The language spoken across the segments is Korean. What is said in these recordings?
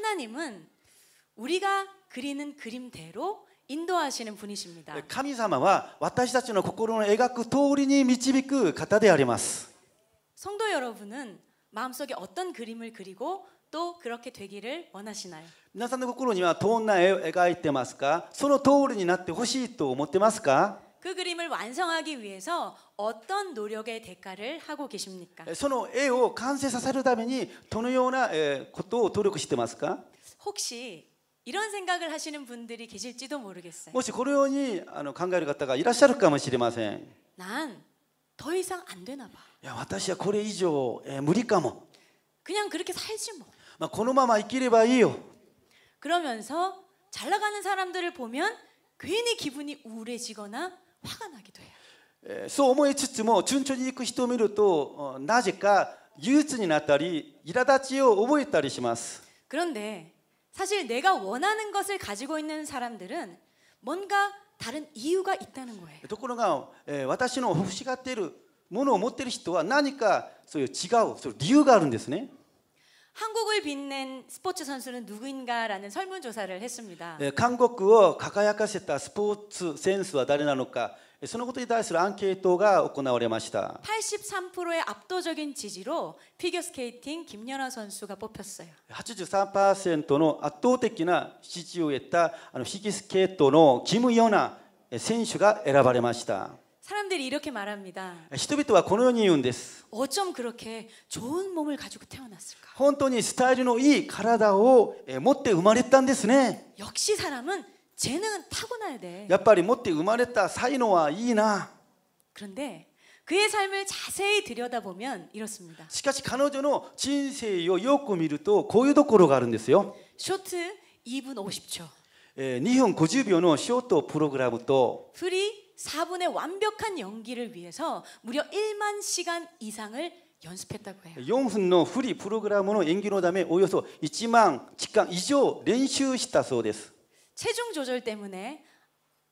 하나님은우리가그리는그림대로인도하시는분이십니다神様は私たちの心の描く通りに導く方であります성도여러분은마음속에어떤그림을그리고또그렇게되기를원하시나요皆さんの心にはどんな絵を描いてますかその通りになってほしいと思ってますか그 그림을 완성하기 위해서 어떤 노력의 대가를 하고 계십니까? その絵を完成させるためにどのようなことを努力してますか? 예, 예, 혹시 이런 생각을 하시는 분들이 계실지도 모르겠어요. もしこのように考える方がいらっしゃるかもしれません.난 더 이상 안 되나 봐. 야, 私はこれ以上無理かも. 예, 뭐? 그냥 그렇게 살지 뭐. このまま生きればいいよ. 그러면서 잘 나가는 사람들을 보면 괜히 기분이 우울해지거나 そう思いつつも順調にいく人を見るとなぜか憂鬱になったり苛立ちを覚えたりします。그런데사실내가원하는것을가지고있는사람들은뭔가다른이유가있다는거예요ところが、私の欲しがっているものを持っている人は何かそういう違うう理由があるんですね。 한국을 빛낸 스포츠 선수는 누구인가라는 설문 조사를 했습니다. 韓国を輝かせたスポーツ選手は誰なのか、そのことに対するアンケートが行われました. 83%의 압도적인 지지로 피겨 스케이팅 김연아 선수가 뽑혔어요. 83%の圧倒的な支持を得たあのフィギュアスケートのキム・ヨナ選手が選ばれました。 사람들이 이렇게 말합니다. 人々はこのように言うんです. 어쩜 그렇게 좋은 몸을 가지고 태어났을까? 本当にスタイルのいい体を持って生まれたんですね. 역시 사람은 재능은 타고나야 돼. やっぱり持って生まれた才能はいいな. 그런데 그의 삶을 자세히 들여다보면 이렇습니다. しかし彼女の人生をよく見るとこういうところがあるんですよ. 쇼트 2분 50초. 2分50秒のショートプログラムとフリー 4분의 완벽한 연기를 위해서 무려 1만 시간 이상을 연습했다고 해요. 용훈의 후리 프로그램으로 연기노담에 오여서 이지망 직강 이조 연습했다そうです. 체중 조절 때문에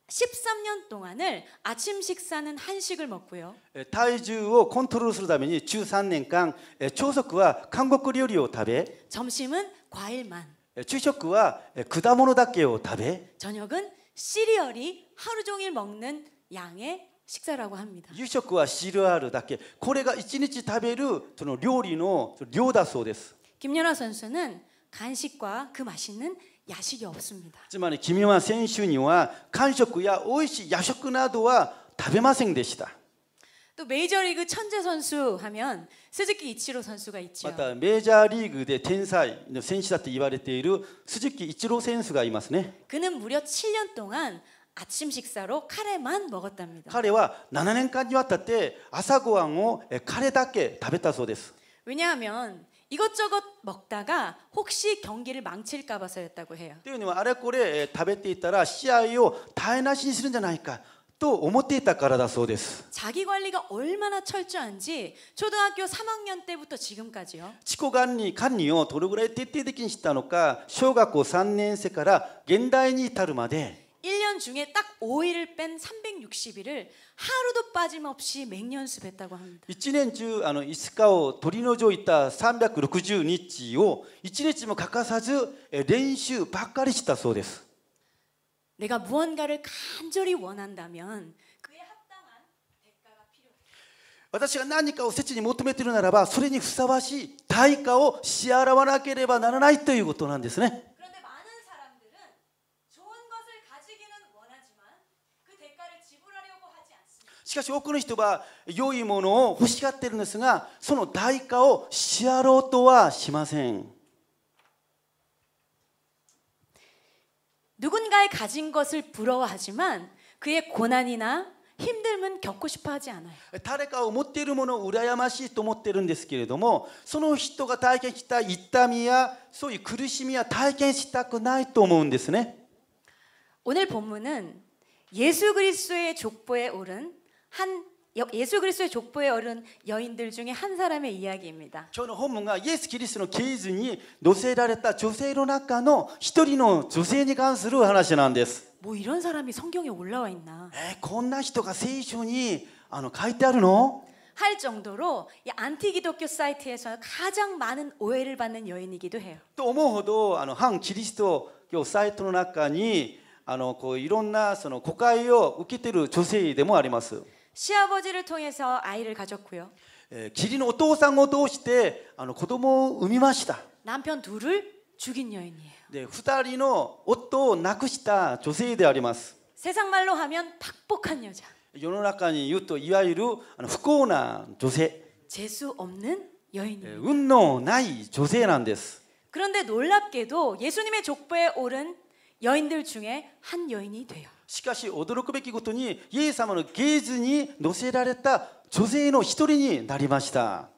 13년 동안을 아침 식사는 한식을 먹고요. 타이주를 컨트롤するために 13년간 초석과 한국 요리를 食べ 점심은 과일만. 주식과 果物だけを食べ 저녁은 시리얼이 하루 종일 먹는 양의 식사라고 합니다. 夕食は汁あるだけこれが一日食べるその料理の量だそうです 김연아 선수는 간식과 그 맛있는 야식이 없습니다. つまり君は選手には間食や美味しい夜食などは食べませんでした。또 메이저리그 천재 선수 하면 스즈키 이치로 선수가 있죠. またメジャーリーグで天才の選手だと言われている鈴木一郎選手がいますね。 그는 무려 7년 동안 아침 식사로 카레만 먹었답니다. 彼は7年間にわたって朝ごはんをカレーだけ食べたそうです。 왜냐하면 이것저것 먹다가 혹시 경기를 망칠까 봐서였다고 해요. というのはあれこれ食べていたら試合を台無しにするんじゃないかと思っていたからだそうです. 자기 관리가 얼마나 철저한지 초등학교 3학년 때부터 지금까지요. 自己管理管理をどれぐらい徹底的にしたのか、小学校3年生から現代に至るまで。 1년 중에 딱 5일을 뺀 360일을 하루도 빠짐없이 맹연습했다고 합니다. 1年中あの5日を取り除いた360日を1日も欠かさず練習ばっかりしたそうです. 내가 무언가를 간절히 원한다면 그에 합당한 대가가 필요해. 私が何かを切に求めているならばそれにふさわしい対価を支払わなければならないということなんですね。しかし多くの人は良いものを欲しがっているんですがその代価をしやろうとはしません누군가의가진것을부러워하지만그의고난이나힘들면겪고싶어하지않아요誰かを持っているものを羨ましいと思ってるんですけれども、その人が体験した痛みやそういう苦しみは体験したくないと思うんですね。오늘본문은예수그리스도의족보에오른한 예수 그리스도의 족보에 어른 여인들 중에 한 사람의 이야기입니다. 저는 본문과 예수 그리스도의 계승이 노세라랬다 조세로나카노 히토리노 조세에 관한話なんです. 뭐 이런 사람이 성경에 올라와 있나? 에, こんな人が聖書にあの書いてあるの?할 정도로 이 안티기독교 사이트에서 가장 많은 오해를 받는 여인이기도 해요. 또 어머호도 한 기독교 사이트の中にあのこういろんなその誤解を受けてる女性でもあります。 시아버지를 통해서 아이를 가졌고요. えー義理のお父さん子供を産みました 예, 남편 둘을 죽인 여인이에요. 네, 二人の夫を亡くした女性であります。 세상 말로 하면 박복한 여자. 世の中に言うといわゆる不幸な女性。 재수 없는 여인입니다. 運のない女性なんで 예, 그런데 놀랍게도 예수님의 족보에 오른 여인들 중에 한 여인이 돼요. しかし驚くべきことにイエス様のゲーズに乗せられた女性の一人になりました。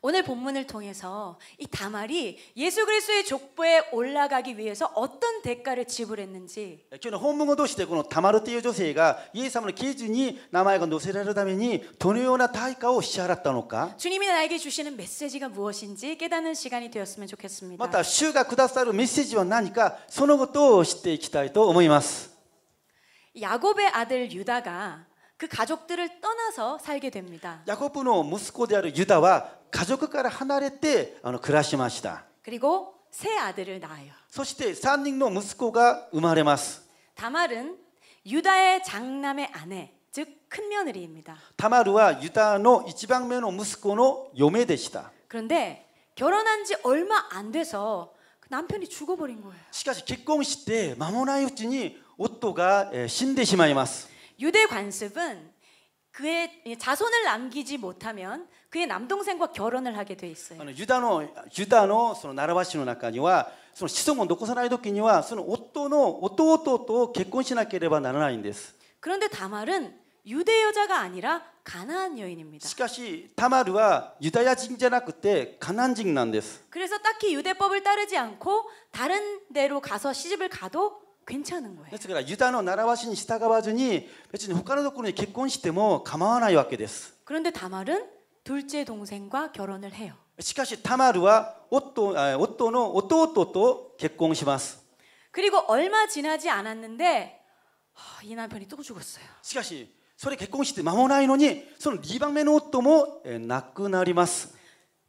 오늘 본문을 통해서 이 다말이 예수 그리스도의 족보에 올라가기 위해서 어떤 대가를 지불했는지. 오늘 본문을 통해서 이 다말이라는 여자가 예수様の 기준이 나마이가 노세라려다면이 どのような代価を支払ったのか? 주님이 나에게 주시는 메시지가 무엇인지 깨닫는 시간이 되었으면 좋겠습니다. また主がくださるメッセージは何かそのことを知っていきたいと思います。 야곱의 아들 유다가 그 가족들을 떠나서 살게 됩니다. 야곱의 무스코데아르 유다와 가족から 나れ때 어, 그라시마시다. 그리고 세 아들을 낳아요. そして3人の息子が生まれます. 다말은 유다의 장남의 아내, 즉 큰며느리입니다. 다말은 유다의 1番目の息子の嫁でした. 그런데 결혼한 지 얼마 안 돼서 그 남편이 죽어버린 거예요. しかし結婚して間もないうちに 옷도가 예, 신데시마이마스. 유대 관습은 그의 자손을 남기지 못하면 그의 남동생과 결혼을 하게 돼 있어요. 그러니까 유다노 유다노 その나라바市の中にはその子孫を残さない時にはその弟の弟と結婚しなければなら나いんです 그런데 다말은 유대 여자가 아니라 가나안 여인입니다. しかし 다말은 유다야 진じゃな 그때 가나안 진난んで 그래서 딱히 유대법을 따르지 않고 다른 데로 가서 시집을 가도 괜찮은 거예요. ですからユダの習わしに従わずに別に他のところに結婚しても構わないわけです. 그런데 다말은 둘째 동생과 결혼을 해요. しかしタマルは夫夫の弟と結婚します. 그리고 얼마 지나지 않았는데 이 남편이 또 죽었어요. しかしそれ結婚して間もないのにその2番目の夫も亡くなります。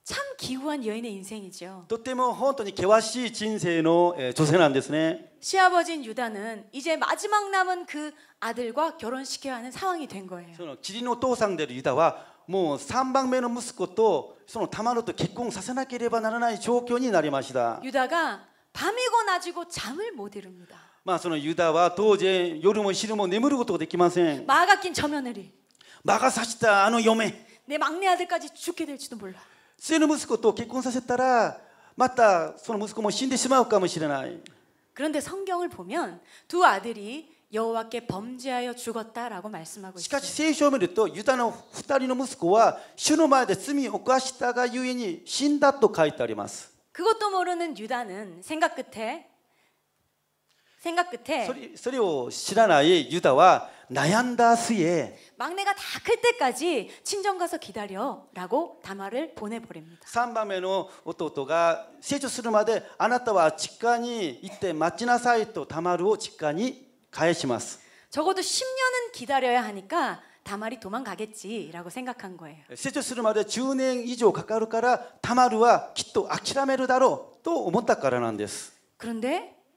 참 기구한 여인의 인생이죠. とても本当に険しい人生の女性なんですね. 시아버지인 유다는 이제 마지막 남은 그 아들과 결혼시켜야 하는 상황이 된 거예요. 義理のお父さんであるユダはもう3番目の息子とそのたまると結婚させなければならない状況になりました. 유다가 밤이고 낮이고 잠을 못 이룹니다. まあそのユダは当時夜も昼も眠ることができません. 마가 낀저 며느리. 마가 사시다あの嫁. 내 막내 아들까지 죽게 될지도 몰라. 末の息子と結婚させたらまたその息子も死んでしまうかもしれない 그런데 성경을 보면 두 아들이 여호와께 범죄하여 죽었다라고 말씀하고 있어요. 시카시聖書を見ると ユダの二人の息子は主の前で罪を犯したがゆえに死んだと書いてあります 그것도 모르는 유다는 생각 끝에 생각 끝에 서리오 시라나의 유다와 나얀다스의 막내가 다 클 때까지 친정 가서 기다려라고 담화를 보내 버립니다. 삼밤에는 오토토가 세주するまで 아나타와 직관이 이때 맞지나사이 또 담화를 직관이 가야시마스. 적어도 10년은 기다려야 하니까 다말이 도망가겠지라고 생각한 거예요. 세주するまで 10년 이상 かかるから다말은きっと諦めるだろうと思ったからなんです. 그런데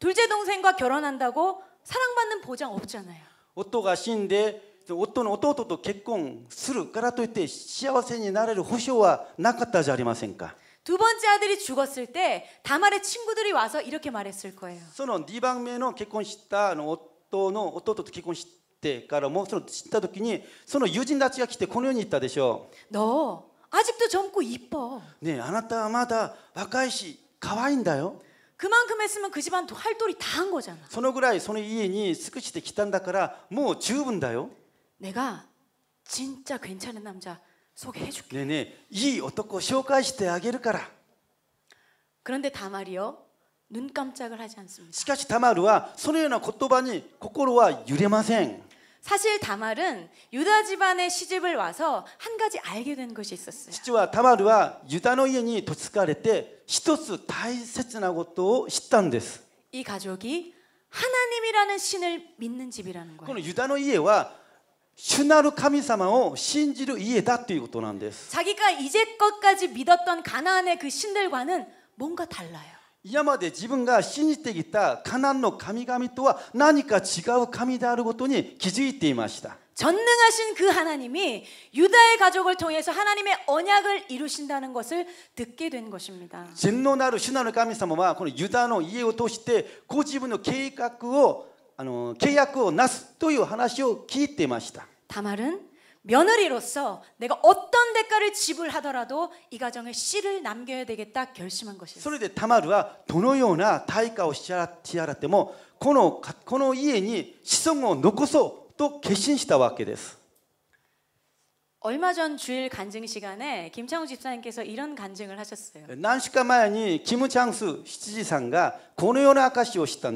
둘째 동생과 결혼한다고 사랑받는 보장 없잖아요. 오토가 신데 오토는 오토토 결혼する からといって幸せになれる保証はなかったじゃありませんか?두 번째 아들이 죽었을 때 다말의 친구들이 와서 이렇게 말했을 거예요. その2番目の結婚したあの夫の夫と結婚してからもその知った時にその友人たちが来てこのように言ったでしょう。너 아직도 젊고 이뻐. 네, あなたはまだ若いし可愛いんだよ。 그만큼 했으면 그 집안 할 돌이 다 한 거잖아. そのぐらいその家に尽くしてきたんだからもう十分だよ. 뭐 내가 진짜 괜찮은 남자 소개해 줄게. 네네. 이 어떻고 紹介してあげるから. 그런데 다말이요. 눈 깜짝을 하지 않습니다. しかし다말은そのような言葉に心は揺れません. 사실 다말은 유다 집안에 시집을 와서 한 가지 알게 된 것이 있었어요. 父はタマルはユダの家に嫁がれて一つ大切なことを知ったんです。이 가족이 하나님이라는 신을 믿는 집이라는 거예요. のユダの家は 주나루 なる神様を信じる家だということなんです 자기가 이제껏까지 믿었던 가나안의 그 신들과는 뭔가 달라요. 今まで自分が信じてきたカナンの神々とは何か違う神であることに気づいていました。전능하신그하나님이유다의가족을통해서하나님의언약을이루신다는것을듣게된것입니다진노나루신하의하나님은이유다의이해를통해고집의계획을계약을なすという話を聞いていました。다말은 며느리로서 내가 어떤 대가를 지불하더라도 이 가정에 씨를 남겨야 되겠다 결심한 것이에요. それでタマルはどのような対価を支払ってもこのこの家に子孫を残そうと決心したわけです。 얼마 전 주일 간증 시간에 김창우 집사님께서 이런 간증을 하셨어요. 난시間마に니 김창수 시지7가さんがこのような証しをした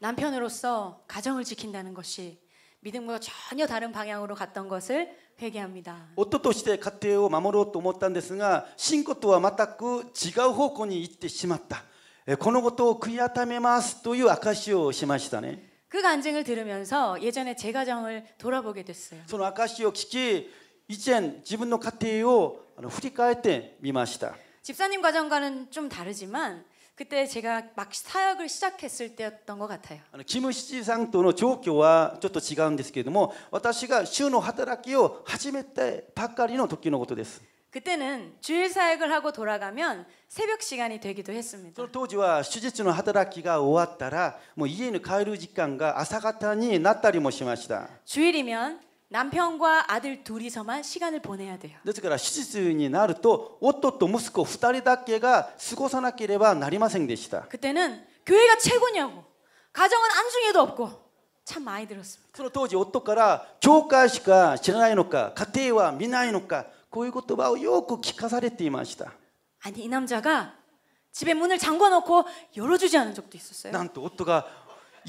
남편으로서 가정을 지킨다는 것이 믿음과 전혀 다른 방향으로 갔던 것을 회개합니다. 夫として家庭を守ろうと思ったんですが信仰とは全く違う方向に行ってしまったこのことを悔い改めますという証しをしましたね그 간증을 들으면서 예전에 제 가정을 돌아보게 됐어요. その証しを聞き以前自分の家庭を振り返ってみました 집사님 가정과는 좀 다르지만 그때 제가 막 사역을 시작했을 때였던 것 같아요. キム市長との状況はちょっと違うんですけれども、私が主の働きを始めてばかりの時のことです。 뭐 그때는 주일 사역을 하고 돌아가면 새벽 시간이 되기도 했습니다. 당시와 주짓주의 하다라키가 오왔다라 뭐 이에는 가이루 간과 아사가타니 났다리 모시마시다. 주일이면 남편과 아들 둘이서만 시간을 보내야 돼요. ですから手術になると夫と息子二人だけが過ごさなければなりませんでした. 그때는 교회가 최고냐고 가정은 안중에도 없고 참 많이 들었습니다. その当時夫から教会しか知らないのか家庭は見ないのかこういう言葉をよく聞かされていました. 아니 이 남자가 집에 문을 잠궈 놓고 열어주지 않은 적도 있었어요. 난 또夫が 家のドアを閉めといて私を家に入れてくれなかった時もあったんですよ家族에게는미안했지만주님의일이기에저에게다른선택이없었습니다もう家族には申し訳ないと思っていたんですけれども主の働きのために私は他のものを選択選択する余地などはありませんでした그때제가할수있었던것은기도하는것밖에없었어요その当時私にできることは祈ることでした주님제가족을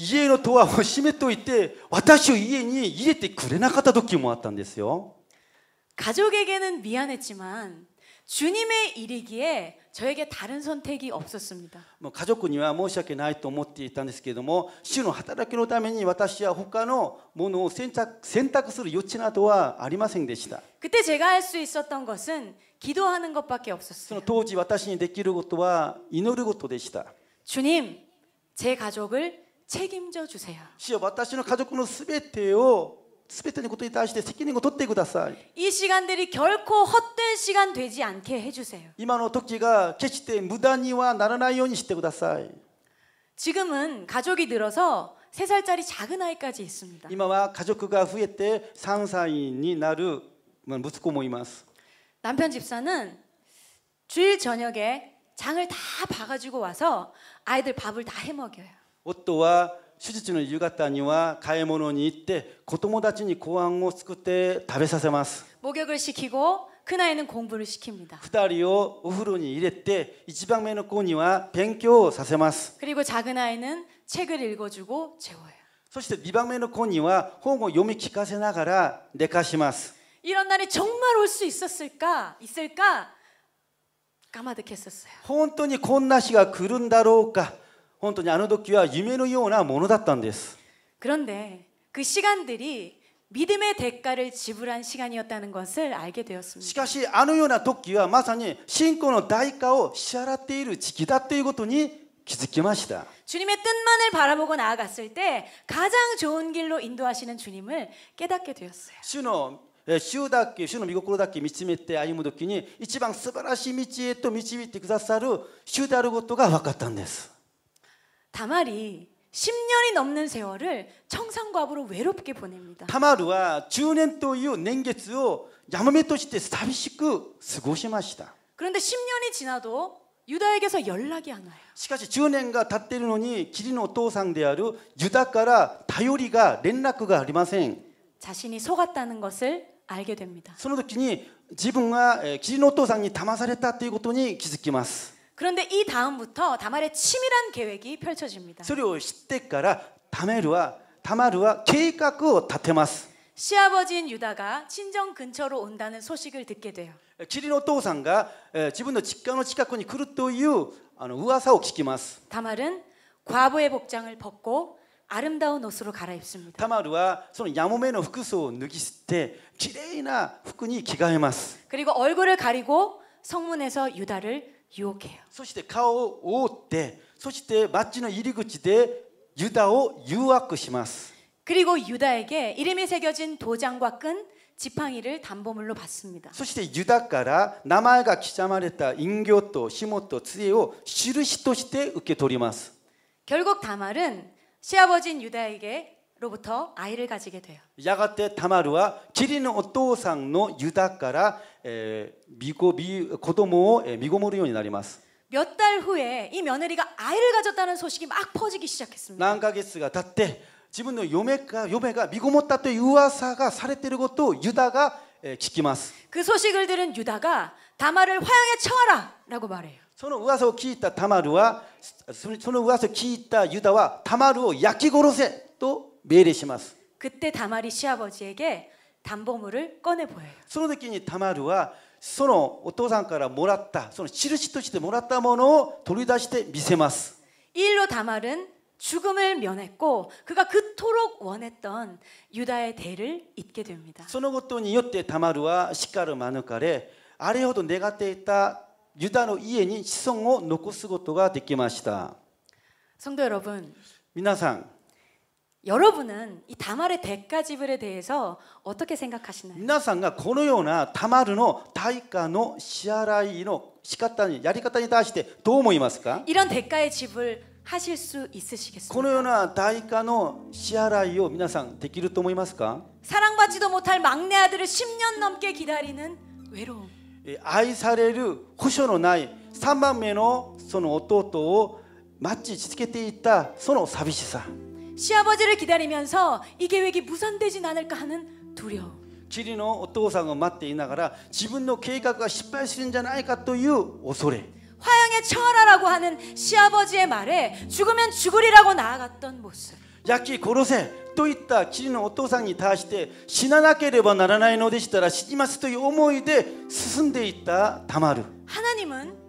책임져 주세요. 시여, 私の家全てを全てのことに対して責任を取ってください이 시간들이 결코 헛된 시간 되지 않게 해주세요. 今の時が決して無駄にはならないようにしてください. 지금은 가족이 늘어서 3살짜리 작은 아이까지 있습니다. 今は家族が増えて3歳になる息子もいます. 뭐, 남편 집사는 주일 저녁에 장을 다 봐가지고 와서 아이들 밥을 다 해먹여요. 夫は手術の夕方には買い物に行って子供たちにご飯を作って食べさせます。목욕을시키고큰아이는공부를시킵니다2人をお風呂に入れて1番目の子には勉強をさせます。그리고작은아이는책을읽어주고재워요そして2番目の子には本を読み聞かせながら寝かします。이런날이정말올수있었을까있을까까마득했었어요本当にこんな日が来るんだろうか 本当にあの時は夢のようなものだったんです。그런데그시간들이믿음의대가를지불한시간이었다는것을알게되었습니다しかしあのような時はまさに信仰の代価を支払っている時期だということに気づきました。주님의뜻만을바라보고나아갔을때가장좋은길로인도하시는주님을깨닫게되었어요主の主だけ主の御心だけ見つめて歩む時に一番素晴らしい道へと導いてくださる主であることが分かったんです。 다말이 10년이 넘는 세월을 청산과부로 외롭게 보냅니다. タマルは10年という年月をやもめとして寂しく過ごしました. 그런데 10년이 지나도 유다에게서 연락이 안 와요. しかし10年が経っているのに義理のお父さんであるユダから頼りが連絡がありません. 자신이 속았다는 것을 알게 됩니다. その時に自分が義理のお父さんに騙されたということに気づきます。 그런데 이 다음부터 다말의 치밀한 계획이 펼쳐집니다. それを知ってからダメ와はダマルは計画を立て 그 시아버지인 유다가 친정 근처로 온다는 소식을 듣게 돼요キリのお父さんが自分の実家の近くに来ると우う사を聞きます 다말은 과부의 복장을 벗고 아름다운 옷으로 갈아입습니다. 타마루와 야모메의服装を 脱ぎ捨て綺麗나服に着替えます 그리고 얼굴을 가리고 성문에서 유다를 誘そして顔を覆ってそして町の入り口でユダを誘惑します 그리고 유다에게 이름이 새겨진 도장과 끈 지팡이를 담보물로 받습니다. そしてユダから名前が刻まれた인교とシモと杖を印として受け取ります. 결국 다말은 시아버진 유다에게 로부터 아이를 가지게 돼요. 야가테 타마루와 기리는 오토상의 유다から 미고 미 고도모를 미고모르요になります. 몇달 후에 이 며느리가 아이를 가졌다는 소식이 막 퍼지기 시작했습니다. 何ヶ月が 탔대. 自分の嫁が嫁が見ごもったという噂がされていることをユダが聞きます.그 소식을 들은 유다가 다마를 화양에 쳐라라고 말해요. その噂を聞いたタマルはその噂を聞いたユダはタマルを焼き殺せと命令します. 그때 다말이 시아버지에게 담보물을 꺼내 보여요. その時にダマルはそのお父さんからもらったその印としてもらったものを取り出して見せます. 일로 다말은 죽음을 면했고 그가 그토록 원했던 유다의 대를 잇게 됩니다. そのことによってダマルはしっかぬかれあれほど願っていたユダの家に子孫を残すことができました 성도 여러분, 皆さん 여러분은 이 다말의 대가집을에 대해서 어떻게 생각하시나요? 皆さんがこのようなたまるの代価の支払いの仕方にやり方に対してどう思いますか? 이런 대가의 집을 하실 수 있으시겠습니까? このような代価の支払いを皆さんできると思いますか? 사랑받지도 못할 막내 아들을 10년 넘게 기다리는 외로움. 愛される保証のない3番目のその弟を待ち続けていたその寂しさ。 시아버지를 기다리면서 이 계획이 무산되진 않을까 하는 두려움. 義理のお父さんが待っていながら自分の計画が失敗するんじゃないかという恐れ 화양에 처하라라고 하는 시아버지의 말에 죽으면 죽으리라고 나아갔던 모습. 야키 고로세 といった義理のお父さんに対して死ななければならないのでしたら死にますという思いで進んでいったダマル。하나님은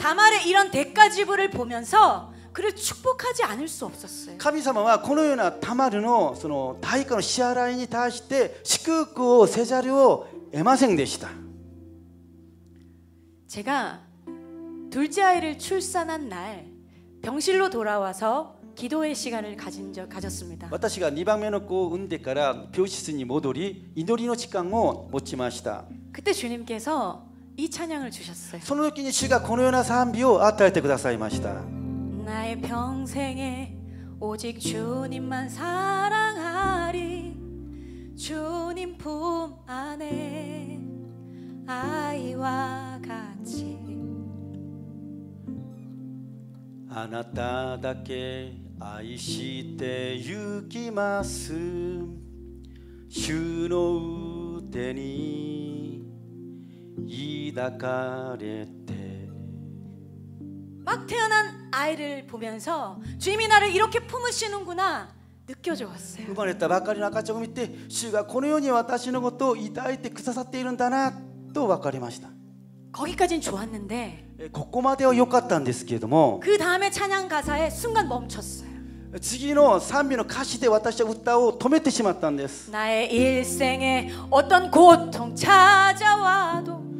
다말의 이런 대가 지불을 보면서 그를 축복하지 않을 수 없었어요. 神様はこのような玉るのその代価の支払いに対して祝福をせざるを得ませんでした. 제가 둘째 아이를 출산한 날 병실로 돌아와서 기도의 시간을 가진 적 가졌습니다. 私が2番目の子を産んでから病室に戻り祈りの時間を持ちました. 그때 주님께서 이 찬양을 주셨어요. その時に主がこのような賛美を与えてくださいました。 나의 평생에 오직 주님만 사랑하리 주님 품 안에 아이와 같이 아나타답게 아이시테 유기마스 주노 우테니 이다카레테 막 태어난 아이를 보면서 주님이 나를 이렇게 품으시는구나 느껴졌어요. 生まれたばかりの赤ちゃんを見て、主がこのように私のことを抱いてくださっているんだなと分かりました。 거기까진 좋았는데 ここまでは良かったんですけれども、그 다음에 찬양 가사에 순간 멈췄어요. 次の賛美の歌詞で私は歌を止めてしまったんです。나의 일생에 어떤 고통 찾아와도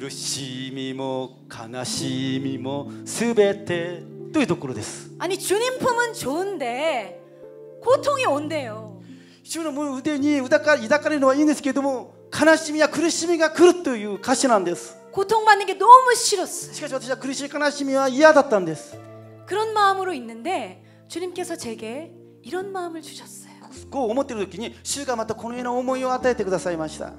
苦しみも悲しみもすべてというところです。아니주님품은좋은데고통이온대요主の腕に抱か抱かれるのはいいんですけれども悲しみや苦しみが来るという歌詞なんです。고통받는게너무싫었어しかし私は苦しい悲しみは嫌だったんです。그런마음으로있는데주님께서제게이런마음을주셨어요こう思っている時に主がまたこのような思いを与えてくださいました。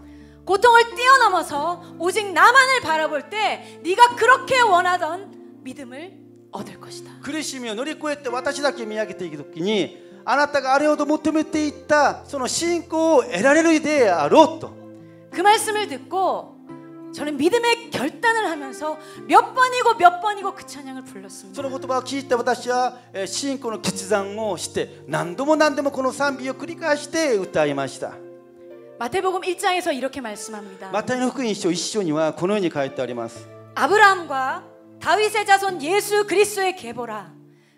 고통을 뛰어넘어서 오직 나만을 바라볼 때 네가 그렇게 원하던 믿음을 얻을 것이다. 苦しみを乗り越えて私たちが見上げていく時にあなたがあれほど求めていったその信仰を得られるであろうと그 말씀을 듣고 저는 믿음의 결단을 하면서 몇 번이고 몇 번이고 그 찬양을 불렀습니다. その言葉を聞いて私は信仰の決断をして何度も何度もこの賛美を繰り返して歌いました。 마태복음 1장에서 이렇게 말씀합니다. 마태의 복음 1장 1절에는 고노니 가있다あります. 아브라함과 다윗의 자손 예수 그리스도의 계보라.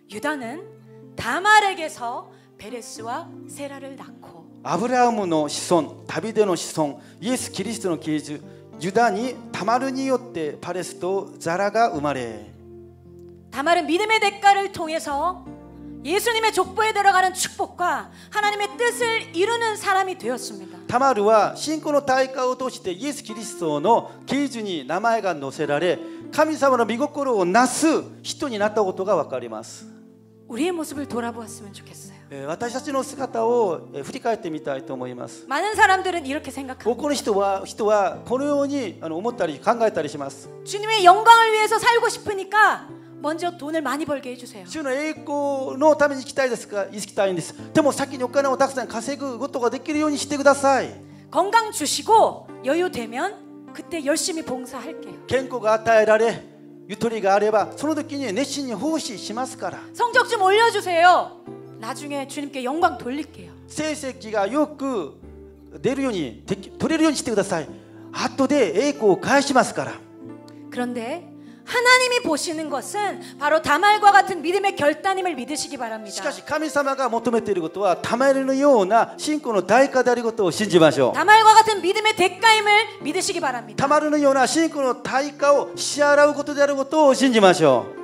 유다는 다말에게서 베레스와 세라를 낳고 아브라함의 시손, 다윗의 시손, 예수 그리스도의 계주 유다니 다말을によって 파레스と 자라가生まれ 다말은 믿음의 대가를 통해서 예수님의 족보에 들어가는 축복과 하나님의 뜻을 이루는 사람이 되었습니다. 타마루와 신고의 대가를 통해 예수 그리스도의 기준이 이름이 載せられ神様の御心をなす人になったことがわかります 우리의 모습을 돌아보았으면 좋겠어요. 私たちの姿を振り返ってみたいと思います. 예, 예, 많은 사람들은 이렇게 생각합니다. 多くの人は人はこのように思ったり考えたりします. 주님의 영광을 위해서 살고 싶으니까 먼저 돈을 많이 벌게 해주세요. 主の栄光のために行きたいですか行きたいんです。でも先にお金をたくさん稼ぐことができるようにしてください。 건강 주시고 여유 되면 그때 열심히 봉사할게요. 健康が与えられ、ゆとりがあれば、その時に熱心に奉仕しますから。 성적 좀 올려주세요. 나중에 주님께 영광 돌릴게요. 成績がよく出るようにでき取れるようにしてください。後で栄光を返しますから。 그런데 하나님이 보시는 것은 바로 다말과 같은 믿음의 결단임을 믿으시기 바랍니다. しかし神様が求めていることは다말의ような信仰の代価であることを信じましょう. 다말과 같은 믿음의 대가임을 믿으시기 바랍니다. 다말의 ような信仰の代価を支払うことであることを信じましょう.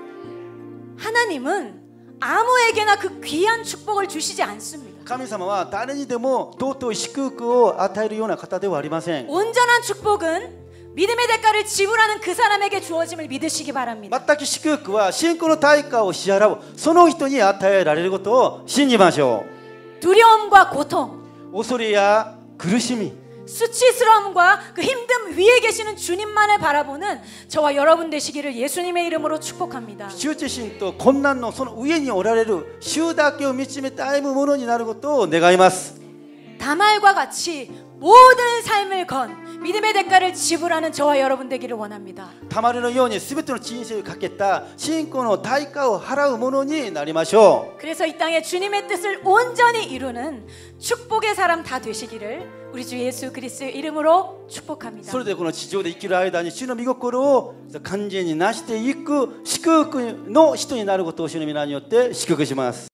하나님은 아무에게나 그 귀한 축복을 주시지 않습니다. 神様は誰にでも尊い祝福を与えるような方ではありません。온전한 축복은 믿음의 대가를 지불하는 그 사람에게 주어짐을 믿으시기 바랍니다. 全く祝福は信仰の対価を支払うその人に与えられることを信じましょう 두려움과 고통 恐れや苦しみ 수치스러움과 그 힘듦 위에 계시는 주님만을 바라보는 저와 여러분 되시기를 예수님의 이름으로 축복합니다. 羞恥心と困難のその上におられる主だけを見つめて歩むものになることを願いま다말과 같이 모든 삶을 건 믿음의 대가를 지불하는 저와 여러분 되기를 원합니다. 다마르의 ように全ての人生をかけた信仰の代価を払うものになりましょう. 그래서 이 땅에 주님의 뜻을 온전히 이루는 축복의 사람 다 되시기를 우리 주 예수 그리스도의 이름으로 축복합니다. それでこの地上で生きる間に主の御心を完全に成していく祝福の人になることを主の皆によって祝福します。